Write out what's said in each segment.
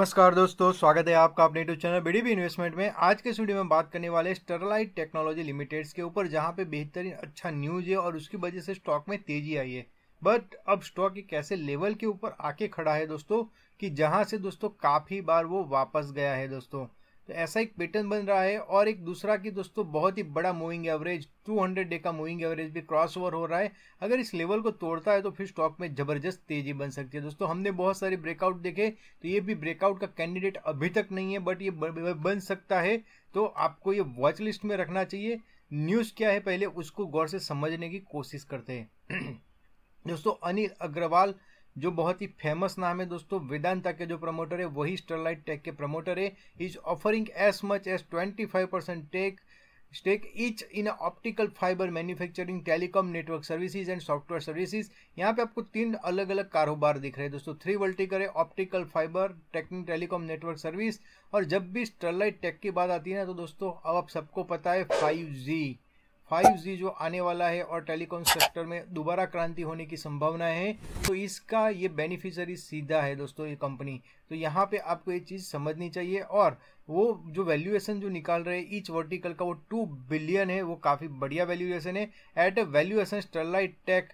नमस्कार दोस्तों स्वागत है आपका अपने YouTube channel B B investment में आज के स्टूडियो में बात करने वाले स्टरलाइट टेक्नोलॉजी लिमिटेड के ऊपर जहां पे बेहतरीन अच्छा न्यूज है और उसकी वजह से स्टॉक में तेजी आई है बट अब स्टॉक एक ऐसे लेवल के ऊपर आके खड़ा है दोस्तों कि जहां से दोस्तों काफी बार वो वापस गया है दोस्तों तो ऐसा एक पैटर्न बन रहा है और एक दूसरा कि दोस्तों बहुत ही बड़ा मूविंग एवरेज 200 डे का मूविंग एवरेज भी क्रॉस ओवर हो रहा है अगर इस लेवल को तोड़ता है तो फिर स्टॉक में जबरदस्त तेजी बन सकती है दोस्तों हमने बहुत सारे ब्रेकआउट देखे तो ये भी ब्रेकआउट का कैंडिडेट अभी तक नहीं है बट ये बन सकता है तो आपको ये वॉच लिस्ट में रखना चाहिए न्यूज़ क्या है पहले उसको गौर से समझने की कोशिश करते हैं दोस्तों अनिल अग्रवाल जो बहुत ही फेमस नाम है दोस्तों वेदांता के जो प्रमोटर है वही स्टरलाइट टेक के प्रमोटर है is offering as much as twenty five percent tech stake each in optical fibre manufacturing telecom network services and software services यहाँ पे आपको तीन अलग अलग कारोबार दिख रहे हैं दोस्तों थ्री वर्टिकर है optical fibre technique telecom network service और जब भी स्टरलाइट टेक की बात आती है ना तो दोस्तों अब आप सबको पता है फाइव जी फाइव जी जो आने वाला है और टेलीकॉम सेक्टर में दोबारा क्रांति होने की संभावना है तो इसका ये बेनिफिशरी सीधा है दोस्तों ये कंपनी तो यहाँ पे आपको ये चीज़ समझनी चाहिए और वो जो वैल्यूएशन जो निकाल रहे हैं ईच वर्टिकल का वो टू बिलियन है वो काफ़ी बढ़िया वैल्यूएशन है at a valuation Sterlite tech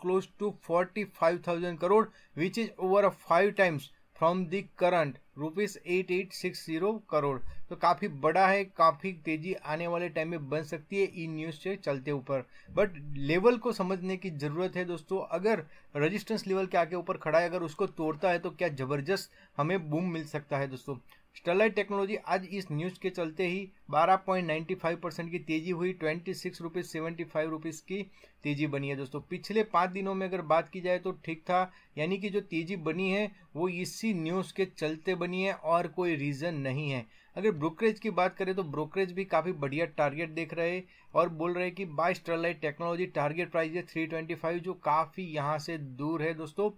close to forty five thousand crore which is over a five times from the current rupees at eight six zero crore तो काफ़ी बड़ा है काफ़ी तेज़ी आने वाले टाइम में बन सकती है ई न्यूज़ से चलते ऊपर बट लेवल को समझने की ज़रूरत है दोस्तों अगर रजिस्टेंस लेवल के आगे ऊपर खड़ा है अगर उसको तोड़ता है तो क्या ज़बरदस्त हमें बूम मिल सकता है दोस्तों स्टरलाइट टेक्नोलॉजी आज इस न्यूज़ के चलते ही 12.95 परसेंट की तेज़ी हुई twenty six rupees seventy five rupees की तेज़ी बनी है दोस्तों पिछले पाँच दिनों में अगर बात की जाए तो ठीक था यानी कि जो तेज़ी बनी है वो इसी न्यूज़ के चलते बनी है और कोई रीज़न नहीं है अगर ब्रोकरेज की बात करें तो ब्रोकरेज भी काफ़ी बढ़िया टारगेट देख रहे और बोल रहे कि buy Sterlite technology target price है फाइव जो काफ़ी यहाँ से दूर है दोस्तों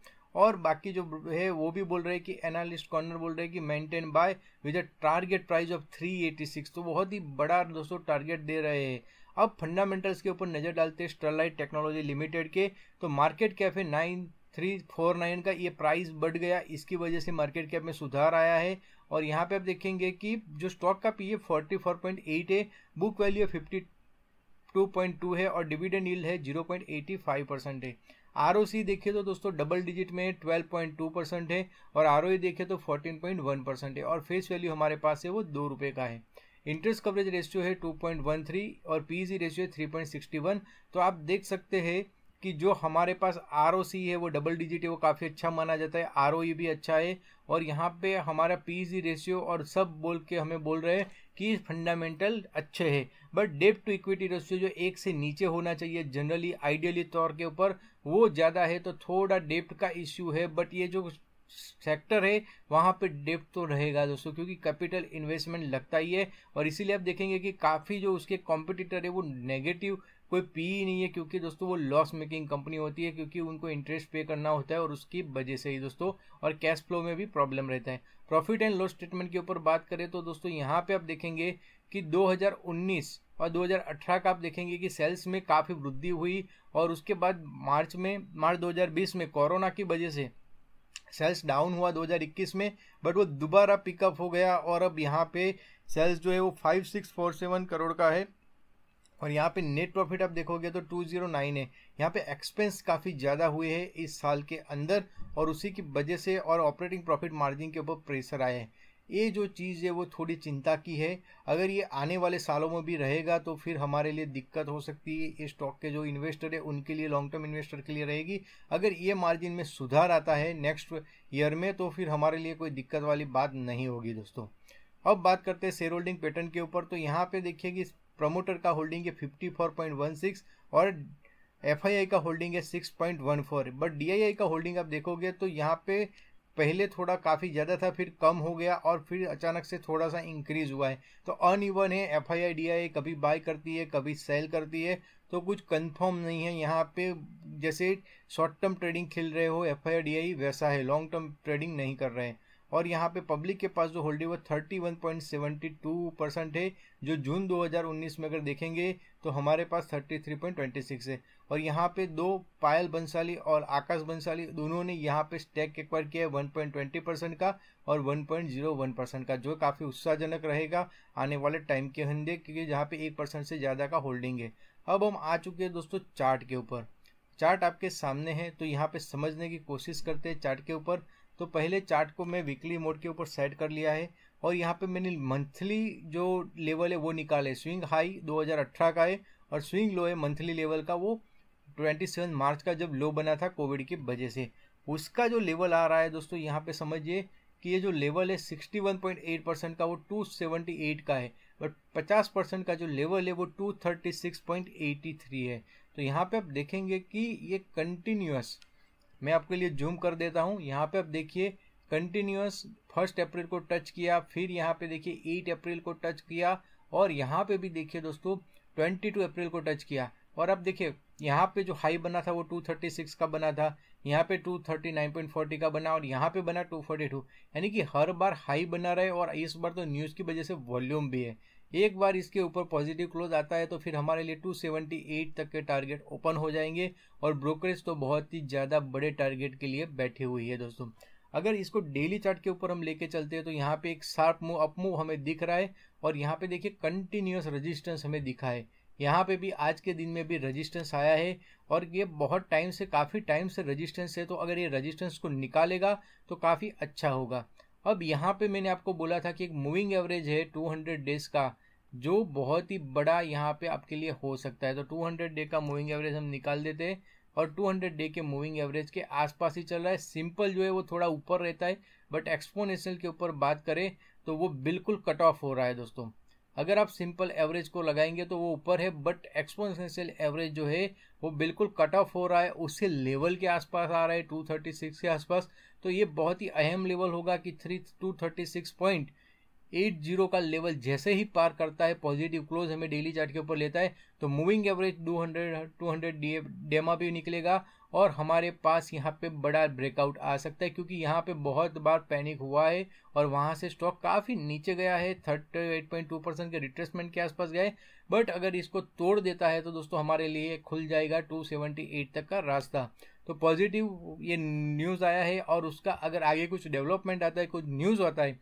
और बाकी जो है वो भी बोल रहे हैं कि एनालिस्ट कॉर्नर बोल रहे हैं कि maintain buy with a target price of three eighty six तो बहुत ही बड़ा दोस्तों टारगेट दे रहे हैं अब फंडामेंटल्स के ऊपर नज़र डालते हैं स्टरलाइट टेक्नोलॉजी लिमिटेड के तो मार्केट कैप है नाइन थ्री फोर नाइन का ये प्राइस बढ़ गया इसकी वजह से मार्केट कैप में सुधार आया है और यहाँ पे आप देखेंगे कि जो स्टॉक का P E forty four point eight है book value fifty two point two है और डिविडेंड यील्ड है zero point eighty five percent है आर देखिए तो दोस्तों डबल डिजिट में ट्वेल्व पॉइंट टू परसेंट है और आर देखिए तो फोर्टीन पॉइंट वन परसेंट है और फेस वैल्यू हमारे पास है वो दो रुपये का है इंटरेस्ट कवरेज रेशियो है टू पॉइंट वन थ्री और पी जी रेशियो है थ्री पॉइंट सिक्सटी वन तो आप देख सकते हैं कि जो हमारे पास आर है वो डबल डिजिट है वो काफ़ी अच्छा माना जाता है आर e भी अच्छा है और यहाँ पे हमारा पी रेशियो e और सब बोल के हमें बोल रहे हैं कि फंडामेंटल अच्छे हैं but debt to equity ratio जो एक से नीचे होना चाहिए जनरली आइडियली तौर के ऊपर वो ज़्यादा है तो थोड़ा डेप्ट का इश्यू है बट ये जो सेक्टर है वहाँ पे डेप्ट तो रहेगा दोस्तों क्योंकि कैपिटल इन्वेस्टमेंट लगता ही है और इसीलिए आप देखेंगे कि काफ़ी जो उसके कॉम्पिटिटर है वो नेगेटिव कोई पी ही नहीं है क्योंकि दोस्तों वो लॉस मेकिंग कंपनी होती है क्योंकि उनको इंटरेस्ट पे करना होता है और उसकी वजह से ही दोस्तों और कैश फ्लो में भी प्रॉब्लम रहता है प्रॉफिट एंड लॉस स्टेटमेंट के ऊपर बात करें तो दोस्तों यहाँ पे आप देखेंगे कि 2019 और 2018 का आप देखेंगे कि सेल्स में काफ़ी वृद्धि हुई और उसके बाद मार्च में मार्च दो में कोरोना की वजह से सेल्स डाउन हुआ 2021 में बट वो दोबारा पिकअप हो गया और अब यहाँ पे सेल्स जो है वो 5647 करोड़ का है और यहाँ पे नेट प्रॉफिट आप देखोगे तो 209 है यहाँ पे एक्सपेंस काफ़ी ज़्यादा हुए हैं इस साल के अंदर और उसी की वजह से और ऑपरेटिंग प्रॉफिट मार्जिन के ऊपर प्रेशर आए हैं ये जो चीज़ है वो थोड़ी चिंता की है अगर ये आने वाले सालों में भी रहेगा तो फिर हमारे लिए दिक्कत हो सकती है इस स्टॉक के जो इन्वेस्टर है उनके लिए लॉन्ग टर्म इन्वेस्टर के लिए रहेगी अगर ये मार्जिन में सुधार आता है नेक्स्ट ईयर में तो फिर हमारे लिए कोई दिक्कत वाली बात नहीं होगी दोस्तों अब बात करते हैं शेयर होल्डिंग पैटर्न के ऊपर तो यहाँ पे देखिए कि प्रमोटर का होल्डिंग है सिक्स और एफ का होल्डिंग है 6.14 बट डी का होल्डिंग आप देखोगे तो यहाँ पे पहले थोड़ा काफ़ी ज़्यादा था फिर कम हो गया और फिर अचानक से थोड़ा सा इंक्रीज हुआ है तो अनइवन है F I I D I कभी बाय करती है कभी सेल करती है तो कुछ कंफर्म नहीं है यहाँ पे जैसे शॉर्ट टर्म ट्रेडिंग खेल रहे हो F I I D I वैसा है लॉन्ग टर्म ट्रेडिंग नहीं कर रहे हैं और यहाँ पे पब्लिक के पास जो होल्डिंग वो thirty one point seventy two percent है जो जून 2019 में अगर देखेंगे तो हमारे पास thirty three point twenty six है और यहाँ पे दो पायल बंसाली और आकाश बंसाली दोनों ने यहाँ पे स्टैक एक्वायर किया है वन पॉइंट ट्वेंटी परसेंट का और one point zero one percent का जो काफ़ी उत्साहजनक रहेगा आने वाले टाइम के अंदर क्योंकि जहाँ पे एक परसेंट से ज़्यादा का होल्डिंग है अब हम आ चुके हैं दोस्तों चार्ट के ऊपर चार्ट आपके सामने है तो यहाँ पे समझने की कोशिश करते हैं चार्ट के ऊपर तो पहले चार्ट को मैं वीकली मोड के ऊपर सेट कर लिया है और यहाँ पे मैंने मंथली जो लेवल है वो निकाले स्विंग हाई 2018 का है और स्विंग लो है मंथली लेवल का वो 27 मार्च का जब लो बना था कोविड की वजह से उसका जो लेवल आ रहा है दोस्तों यहाँ पे समझिए कि ये जो लेवल है 61.8 परसेंट का वो 278 का है बट 50 परसेंट का जो लेवल है वो 236.83 है तो यहाँ पे आप देखेंगे कि ये कंटिन्यूस मैं आपके लिए जूम कर देता हूँ यहाँ पे आप देखिए कंटिन्यूस फर्स्ट अप्रैल को टच किया फिर यहाँ पे देखिए एट अप्रैल को टच किया और यहाँ पे भी देखिए दोस्तों ट्वेंटी टू अप्रैल को टच किया और अब देखिए यहाँ पे जो हाई बना था वो टू थर्टी सिक्स का बना था यहाँ पे two thirty nine point forty का बना और यहाँ पे बना टू फोर्टी टू यानी कि हर बार हाई बना रहे और इस बार तो न्यूज़ की वजह से वॉल्यूम भी है एक बार इसके ऊपर पॉजिटिव क्लोज आता है तो फिर हमारे लिए 278 तक के टारगेट ओपन हो जाएंगे और ब्रोकरेज तो बहुत ही ज़्यादा बड़े टारगेट के लिए बैठी हुई है दोस्तों अगर इसको डेली चार्ट के ऊपर हम लेके चलते हैं तो यहाँ पे एक शार्प मूव अप मूव हमें दिख रहा है और यहाँ पे देखिए कंटिन्यूस रजिस्टेंस हमें दिखा है यहाँ पे भी आज के दिन में भी रजिस्टेंस आया है और ये बहुत टाइम से काफ़ी टाइम से रजिस्टेंस है तो अगर ये रजिस्टेंस को निकालेगा तो काफ़ी अच्छा होगा अब यहाँ पे मैंने आपको बोला था कि एक मूविंग एवरेज है 200 डेज का जो बहुत ही बड़ा यहाँ पे आपके लिए हो सकता है तो 200 डे का मूविंग एवरेज हम निकाल देते हैं और 200 डे के मूविंग एवरेज के आसपास ही चल रहा है सिंपल जो है वो थोड़ा ऊपर रहता है बट एक्सपोनेंशियल के ऊपर बात करें तो वो बिल्कुल कट ऑफ हो रहा है दोस्तों अगर आप सिंपल एवरेज को लगाएंगे तो वो ऊपर है बट एक्सपोनशियल एवरेज जो है वो बिल्कुल कट ऑफ हो रहा है उससे लेवल के आसपास आ रहा है 236 के आसपास तो ये बहुत ही अहम लेवल होगा कि three two thirty six point eight zero का लेवल जैसे ही पार करता है पॉजिटिव क्लोज हमें डेली चार्ट के ऊपर लेता है तो मूविंग एवरेज 200 200 डेमा भी निकलेगा और हमारे पास यहाँ पे बड़ा ब्रेकआउट आ सकता है क्योंकि यहाँ पे बहुत बार पैनिक हुआ है और वहाँ से स्टॉक काफ़ी नीचे गया है thirty eight point two percent के रिट्रेसमेंट के आसपास गए बट अगर इसको तोड़ देता है तो दोस्तों हमारे लिए खुल जाएगा टू सेवेंटी एट तक का रास्ता तो पॉजिटिव ये न्यूज़ आया है और उसका अगर आगे कुछ डेवलपमेंट आता है कुछ न्यूज़ आता है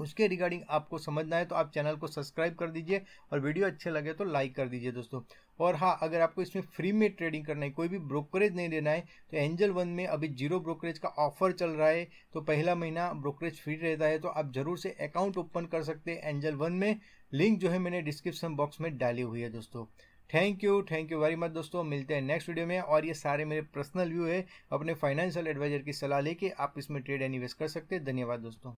उसके रिगार्डिंग आपको समझना है तो आप चैनल को सब्सक्राइब कर दीजिए और वीडियो अच्छे लगे तो लाइक कर दीजिए दोस्तों और हाँ अगर आपको इसमें फ्री में ट्रेडिंग करना है कोई भी ब्रोकरेज नहीं देना है तो एंजल वन में अभी जीरो ब्रोकरेज का ऑफर चल रहा है तो पहला महीना ब्रोकरेज फ्री रहता है तो आप ज़रूर से अकाउंट ओपन कर सकते हैं एंजल वन में लिंक जो है मैंने डिस्क्रिप्शन बॉक्स में डाली हुई है दोस्तों thank you thank you very much दोस्तों मिलते हैं नेक्स्ट वीडियो में और ये सारे मेरे पर्सनल व्यू है अपने फाइनेंशियल एडवाइजर की सलाह लेके आप इसमें ट्रेड एनिवेस्ट कर सकते हैं धन्यवाद दोस्तों